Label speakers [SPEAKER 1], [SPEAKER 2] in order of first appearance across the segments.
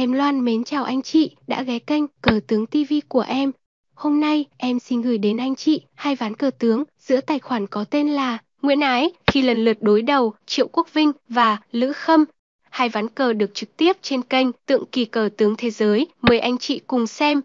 [SPEAKER 1] Em Loan mến chào anh chị đã ghé kênh Cờ Tướng TV của em. Hôm nay em xin gửi đến anh chị hai ván cờ
[SPEAKER 2] tướng giữa tài khoản có tên là Nguyễn Ái khi lần lượt đối đầu Triệu Quốc Vinh và
[SPEAKER 1] Lữ Khâm. Hai ván cờ được trực tiếp trên kênh Tượng Kỳ Cờ Tướng Thế Giới. Mời anh chị cùng xem.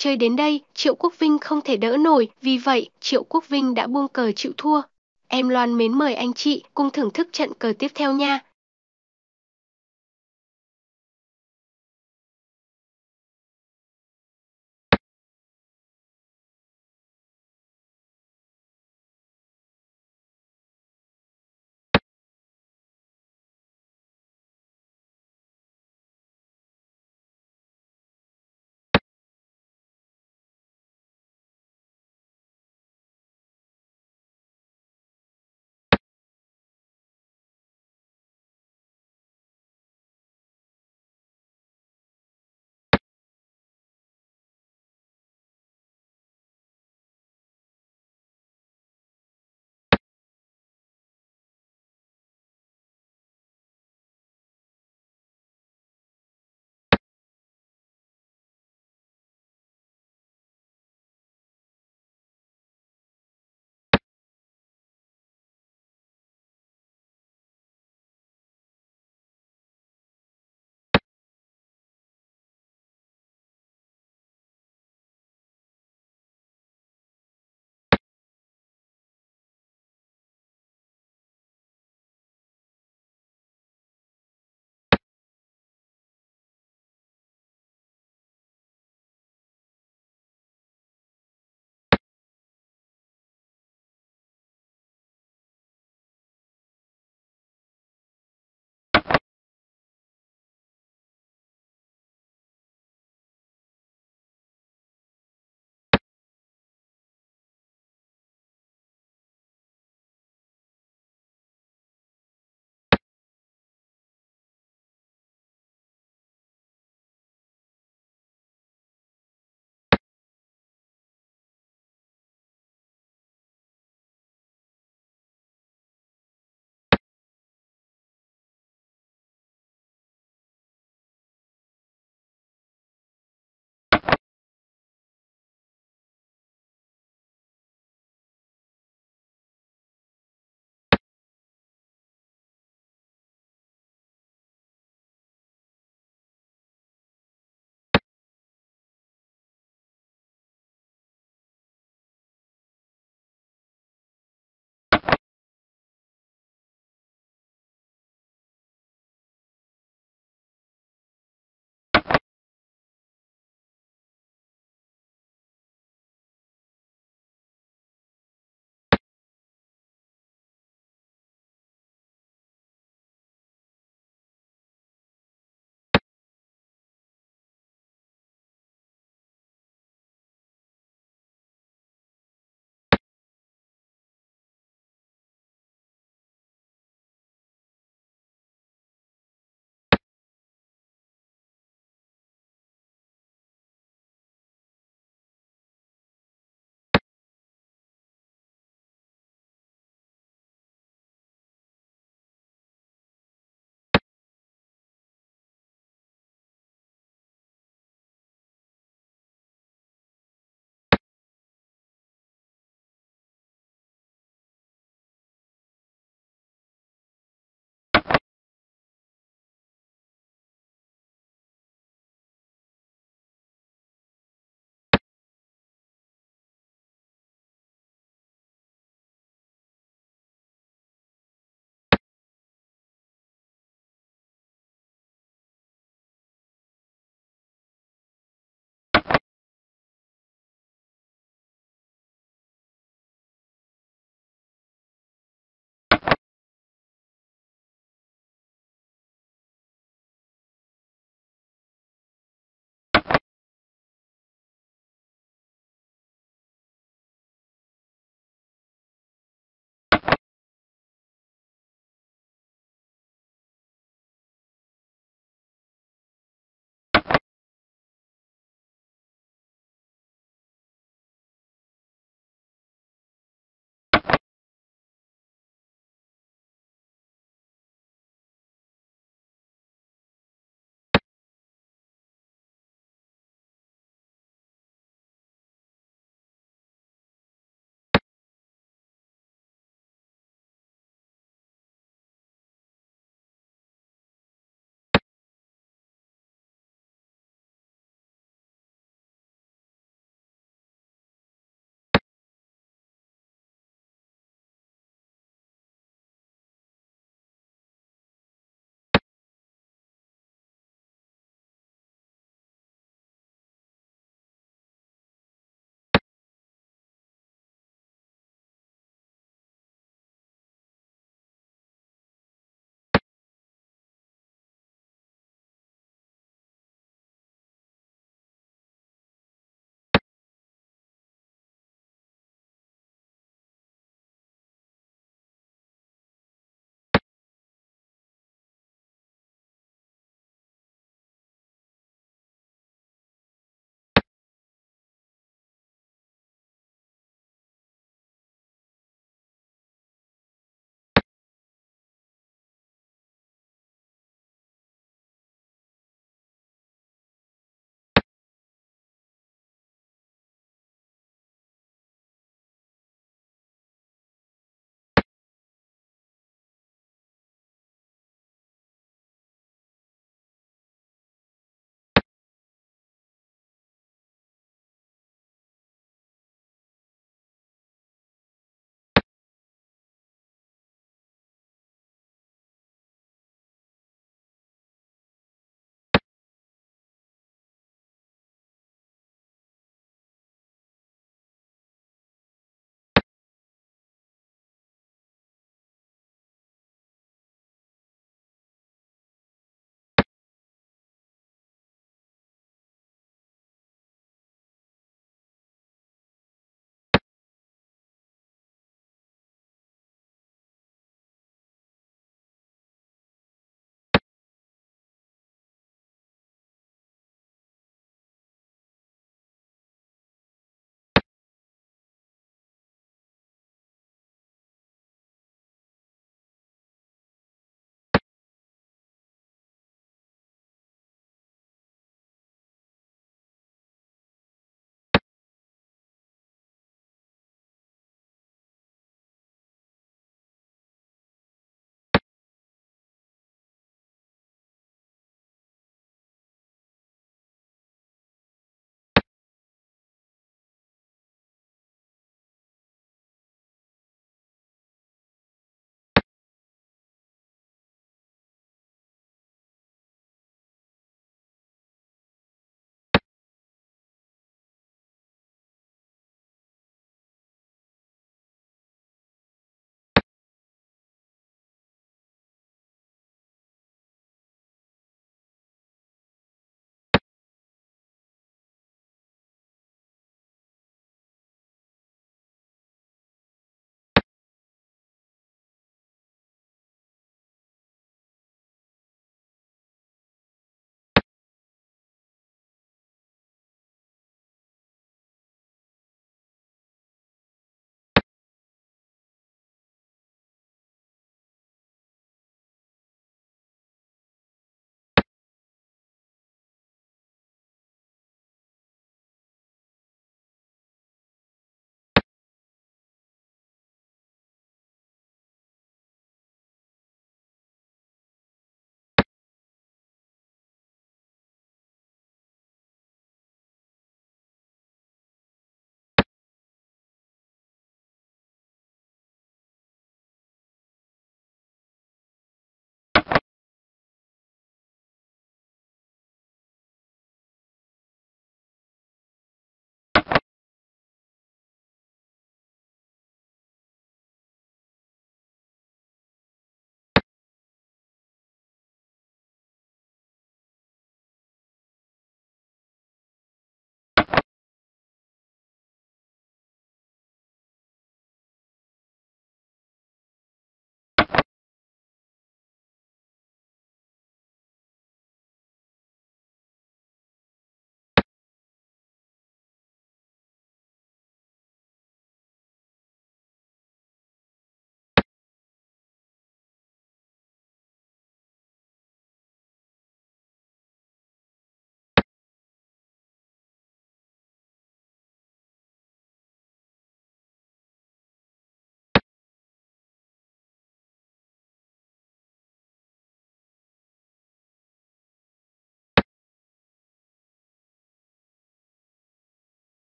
[SPEAKER 3] Chơi đến đây, Triệu Quốc Vinh không thể đỡ nổi, vì vậy, Triệu Quốc Vinh đã buông cờ chịu thua. Em Loan mến mời anh chị cùng thưởng thức trận cờ tiếp theo nha.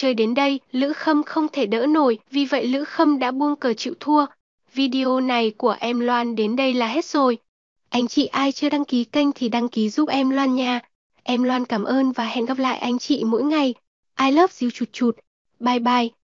[SPEAKER 1] Chơi đến đây, Lữ Khâm không thể đỡ nổi, vì vậy Lữ Khâm đã buông cờ chịu thua. Video này của em Loan
[SPEAKER 2] đến đây là hết rồi. Anh chị ai chưa đăng ký kênh thì đăng ký giúp em Loan nha.
[SPEAKER 3] Em Loan cảm ơn và hẹn gặp lại anh chị mỗi ngày. I love you chụt chụt. Bye bye.